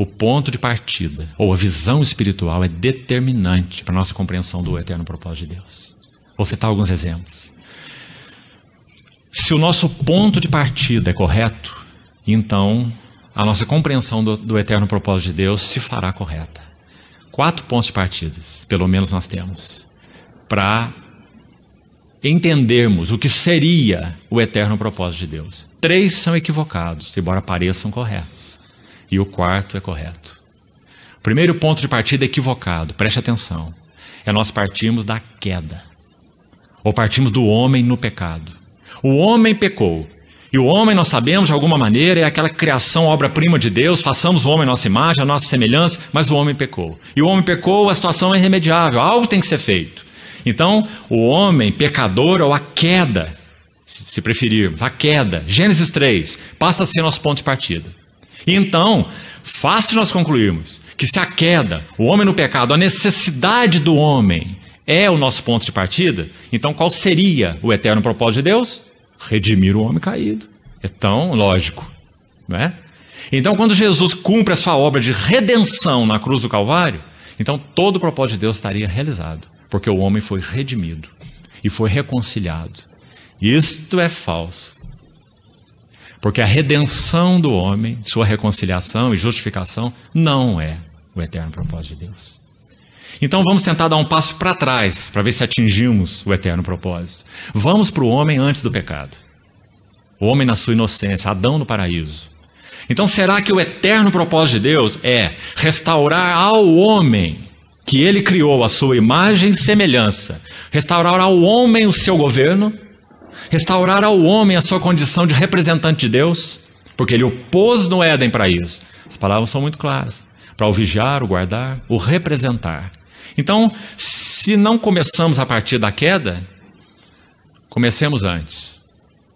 O ponto de partida, ou a visão espiritual, é determinante para a nossa compreensão do eterno propósito de Deus. Vou citar alguns exemplos. Se o nosso ponto de partida é correto, então a nossa compreensão do, do eterno propósito de Deus se fará correta. Quatro pontos de partida, pelo menos nós temos, para entendermos o que seria o eterno propósito de Deus. Três são equivocados, embora pareçam corretos e o quarto é correto. Primeiro ponto de partida é equivocado, preste atenção. É nós partirmos da queda. Ou partimos do homem no pecado. O homem pecou. E o homem, nós sabemos, de alguma maneira, é aquela criação, obra-prima de Deus, façamos o homem nossa imagem, a nossa semelhança, mas o homem pecou. E o homem pecou, a situação é irremediável, algo tem que ser feito. Então, o homem pecador, ou a queda, se preferirmos, a queda, Gênesis 3, passa a ser nosso ponto de partida. Então, fácil nós concluirmos que se a queda, o homem no pecado, a necessidade do homem é o nosso ponto de partida, então qual seria o eterno propósito de Deus? Redimir o homem caído. É tão lógico, não é? Então, quando Jesus cumpre a sua obra de redenção na cruz do Calvário, então todo o propósito de Deus estaria realizado, porque o homem foi redimido e foi reconciliado. Isto é falso. Porque a redenção do homem, sua reconciliação e justificação, não é o eterno propósito de Deus. Então vamos tentar dar um passo para trás, para ver se atingimos o eterno propósito. Vamos para o homem antes do pecado. O homem na sua inocência, Adão no paraíso. Então será que o eterno propósito de Deus é restaurar ao homem que ele criou a sua imagem e semelhança, restaurar ao homem o seu governo, restaurar ao homem a sua condição de representante de Deus, porque ele o pôs no Éden para isso. As palavras são muito claras: para o vigiar, o guardar, o representar. Então, se não começamos a partir da queda, comecemos antes,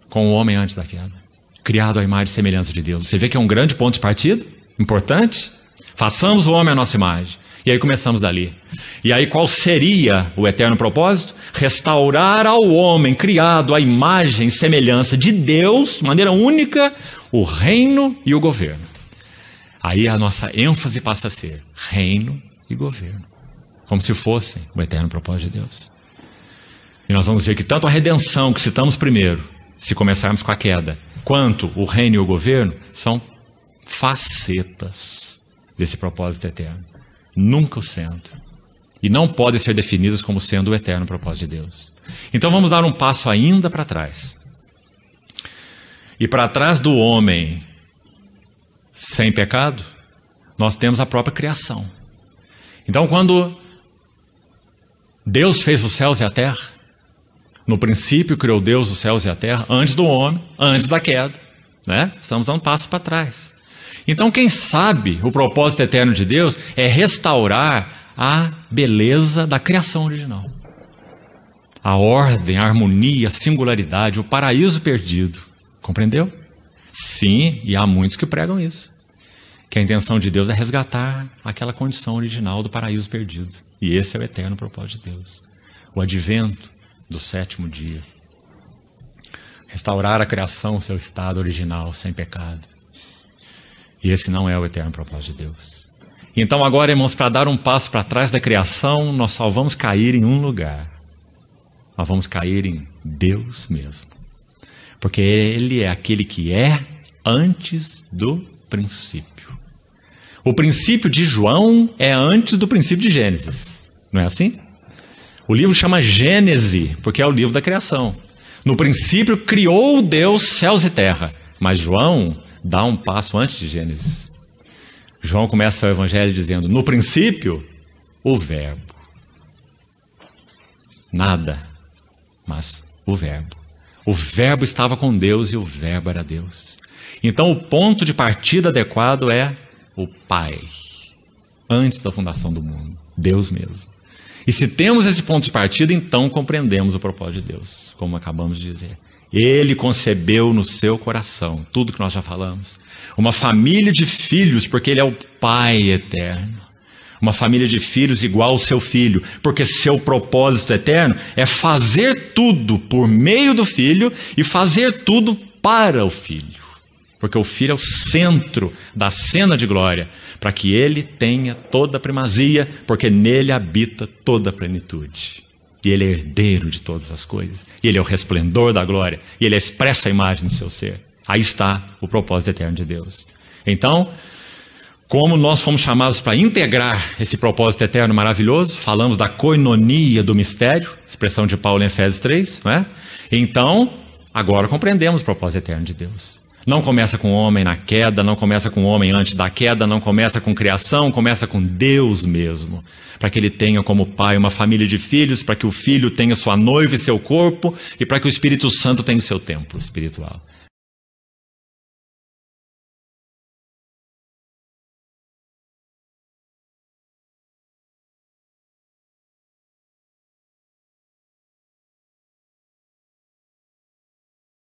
com o homem antes da queda, criado à imagem e semelhança de Deus. Você vê que é um grande ponto de partida, importante? Façamos o homem à nossa imagem. E aí começamos dali. E aí qual seria o eterno propósito? Restaurar ao homem criado à imagem e semelhança de Deus, de maneira única, o reino e o governo. Aí a nossa ênfase passa a ser reino e governo, como se fossem o eterno propósito de Deus. E nós vamos ver que tanto a redenção que citamos primeiro, se começarmos com a queda, quanto o reino e o governo são facetas desse propósito eterno nunca o centro. E não podem ser definidas como sendo o eterno propósito de Deus. Então vamos dar um passo ainda para trás. E para trás do homem sem pecado, nós temos a própria criação. Então, quando Deus fez os céus e a terra, no princípio criou Deus os céus e a terra, antes do homem, antes da queda, né? Estamos dando um passo para trás. Então, quem sabe o propósito eterno de Deus é restaurar a beleza da criação original. A ordem, a harmonia, a singularidade, o paraíso perdido. Compreendeu? Sim, e há muitos que pregam isso. Que a intenção de Deus é resgatar aquela condição original do paraíso perdido. E esse é o eterno propósito de Deus. O advento do sétimo dia. Restaurar a criação, seu estado original, sem pecado e esse não é o eterno propósito de Deus. Então, agora, irmãos, para dar um passo para trás da criação, nós só vamos cair em um lugar. Nós vamos cair em Deus mesmo. Porque Ele é aquele que é antes do princípio. O princípio de João é antes do princípio de Gênesis. Não é assim? O livro chama Gênese, porque é o livro da criação. No princípio, criou Deus céus e terra. Mas João dá um passo antes de Gênesis. João começa o evangelho dizendo: No princípio, o Verbo. Nada, mas o Verbo. O Verbo estava com Deus e o Verbo era Deus. Então, o ponto de partida adequado é o Pai, antes da fundação do mundo, Deus mesmo. E se temos esse ponto de partida, então compreendemos o propósito de Deus, como acabamos de dizer. Ele concebeu no seu coração tudo que nós já falamos. Uma família de filhos, porque Ele é o Pai eterno. Uma família de filhos igual ao seu filho, porque seu propósito eterno é fazer tudo por meio do filho e fazer tudo para o filho. Porque o filho é o centro da cena de glória, para que ele tenha toda a primazia, porque nele habita toda a plenitude. E ele é herdeiro de todas as coisas. E ele é o resplendor da glória. E ele é expressa a imagem do seu ser. Aí está o propósito eterno de Deus. Então, como nós fomos chamados para integrar esse propósito eterno maravilhoso, falamos da coinonia do mistério, expressão de Paulo em Efésios 3, né? Então, agora compreendemos o propósito eterno de Deus. Não começa com o homem na queda, não começa com o homem antes da queda, não começa com criação, começa com Deus mesmo. Para que ele tenha como pai uma família de filhos, para que o filho tenha sua noiva e seu corpo, e para que o Espírito Santo tenha o seu templo espiritual.